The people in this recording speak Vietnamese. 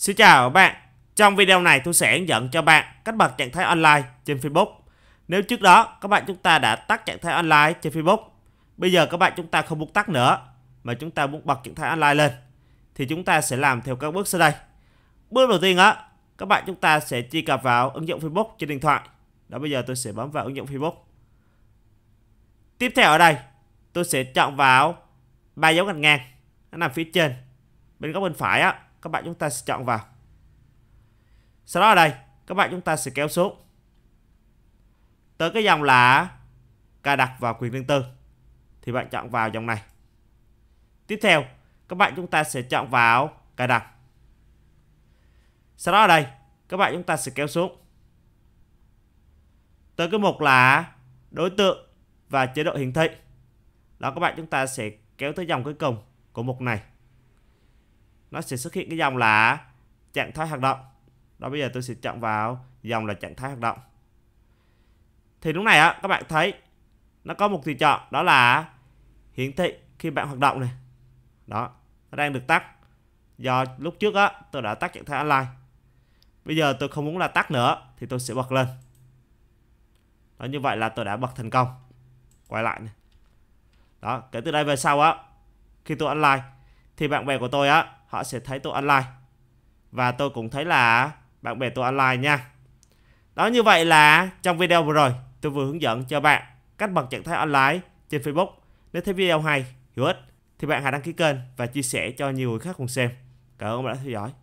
Xin chào các bạn, trong video này tôi sẽ hướng dẫn cho bạn cách bật trạng thái online trên Facebook. Nếu trước đó các bạn chúng ta đã tắt trạng thái online trên Facebook, bây giờ các bạn chúng ta không muốn tắt nữa mà chúng ta muốn bật trạng thái online lên thì chúng ta sẽ làm theo các bước sau đây. Bước đầu tiên á, các bạn chúng ta sẽ truy cập vào ứng dụng Facebook trên điện thoại. Đó bây giờ tôi sẽ bấm vào ứng dụng Facebook. Tiếp theo ở đây, tôi sẽ chọn vào ba dấu gạch ngang nó nằm phía trên bên góc bên phải á các bạn chúng ta sẽ chọn vào sau đó ở đây các bạn chúng ta sẽ kéo xuống tới cái dòng là cài đặt và quyền riêng tư thì bạn chọn vào dòng này tiếp theo các bạn chúng ta sẽ chọn vào cài đặt sau đó ở đây các bạn chúng ta sẽ kéo xuống tới cái mục là đối tượng và chế độ hiển thị đó các bạn chúng ta sẽ kéo tới dòng cuối cùng của mục này nó sẽ xuất hiện cái dòng là trạng thái hoạt động đó bây giờ tôi sẽ chọn vào dòng là trạng thái hoạt động thì lúc này á các bạn thấy nó có một tùy chọn đó là hiển thị khi bạn hoạt động này đó nó đang được tắt do lúc trước á tôi đã tắt trạng thái online bây giờ tôi không muốn là tắt nữa thì tôi sẽ bật lên đó như vậy là tôi đã bật thành công quay lại này đó kể từ đây về sau á khi tôi online thì bạn bè của tôi á họ sẽ thấy tôi online và tôi cũng thấy là bạn bè tôi online nha đó như vậy là trong video vừa rồi tôi vừa hướng dẫn cho bạn cách bật trạng thái online trên Facebook nếu thấy video hay hữu ích thì bạn hãy đăng ký kênh và chia sẻ cho nhiều người khác cùng xem cảm ơn bạn đã theo dõi